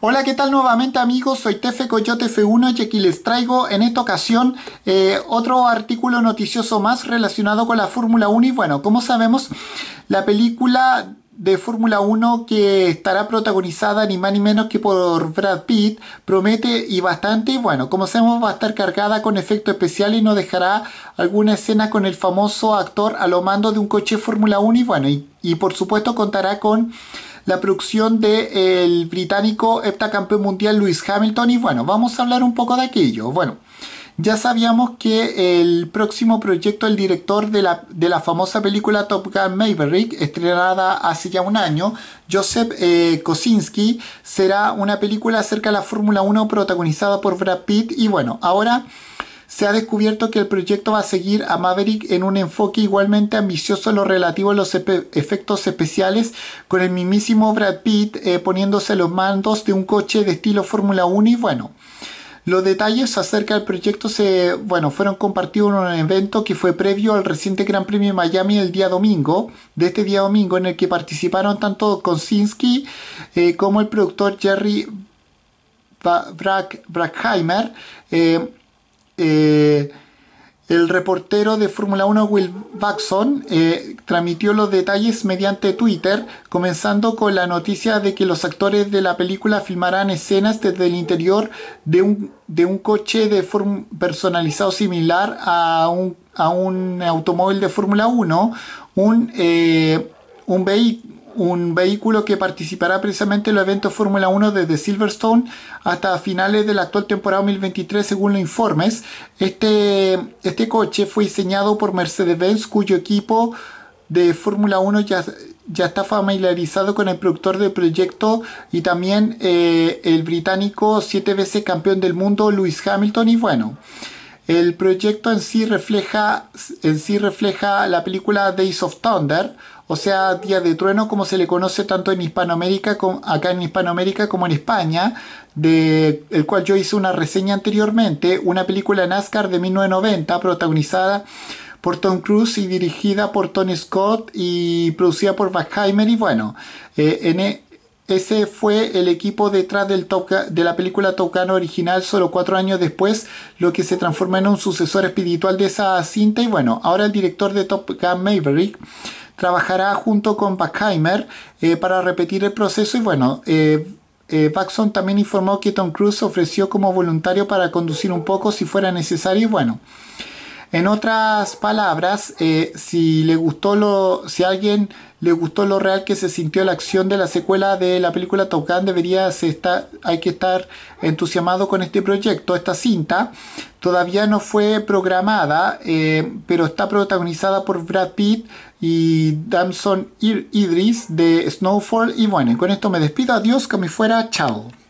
Hola, ¿qué tal nuevamente amigos? Soy Tefe Coyote F1 y aquí les traigo en esta ocasión eh, otro artículo noticioso más relacionado con la Fórmula 1 y bueno, como sabemos, la película de Fórmula 1 que estará protagonizada ni más ni menos que por Brad Pitt promete y bastante y bueno como sabemos va a estar cargada con efecto especial y nos dejará alguna escena con el famoso actor a lo mando de un coche Fórmula 1 y bueno y por supuesto contará con la producción del británico heptacampeón mundial Lewis Hamilton. Y bueno, vamos a hablar un poco de aquello. Bueno, ya sabíamos que el próximo proyecto del director de la, famosa película Top Gun Maverick, estrenada hace ya un año, Joseph eh, Kosinski, será una película acerca de la Fórmula 1 protagonizada por Brad Pitt. Y bueno, ahora se ha descubierto que el proyecto va a seguir a Maverick en un enfoque igualmente ambicioso en lo relativo a los efectos especiales, con el mismísimo Brad Pitt eh, poniéndose los mandos de un coche de estilo Fórmula 1 y bueno. Los detalles acerca del proyecto se, bueno, fueron compartidos en un evento que fue previo al reciente Gran Premio de Miami el día domingo, de este día domingo, en el que participaron tanto Kosinski eh, como el productor Jerry Brackheimer. Eh, eh, el reportero de Fórmula 1 Will Baxon eh, transmitió los detalles mediante Twitter, comenzando con la noticia de que los actores de la película filmarán escenas desde el interior de un, de un coche de personalizado similar a un, a un automóvil de Fórmula 1, un, eh, un vehículo un vehículo que participará precisamente en los eventos Fórmula 1 desde Silverstone hasta finales de la actual temporada 2023 según los informes. Este, este coche fue diseñado por Mercedes-Benz cuyo equipo de Fórmula 1 ya, ya, está familiarizado con el productor del proyecto y también eh, el británico siete veces campeón del mundo Lewis Hamilton y bueno. El proyecto en sí refleja, en sí refleja la película Days of Thunder, o sea, Día de Trueno, como se le conoce tanto en Hispanoamérica, como, acá en Hispanoamérica como en España, de el cual yo hice una reseña anteriormente, una película NASCAR de 1990 protagonizada por Tom Cruise y dirigida por Tony Scott y producida por Buckheimer y bueno, eh, e, ese fue el equipo detrás del de la película Top Gun original solo cuatro años después, lo que se transforma en un sucesor espiritual de esa cinta. Y bueno, ahora el director de Top Gun Maverick trabajará junto con Backheimer eh, para repetir el proceso y bueno... Eh, eh también informó que Tom Cruise ofreció como voluntario para conducir un poco si fuera necesario y bueno, en otras palabras, eh, si le gustó lo, si a alguien le gustó lo real que se sintió la acción de la secuela de la película Top debería hay que estar entusiasmado con este proyecto, esta cinta. Todavía no fue programada, eh, pero está protagonizada por Brad Pitt y Damson Idris de Snowfall. Y bueno, con esto me despido. Adiós, que me fuera. Chao.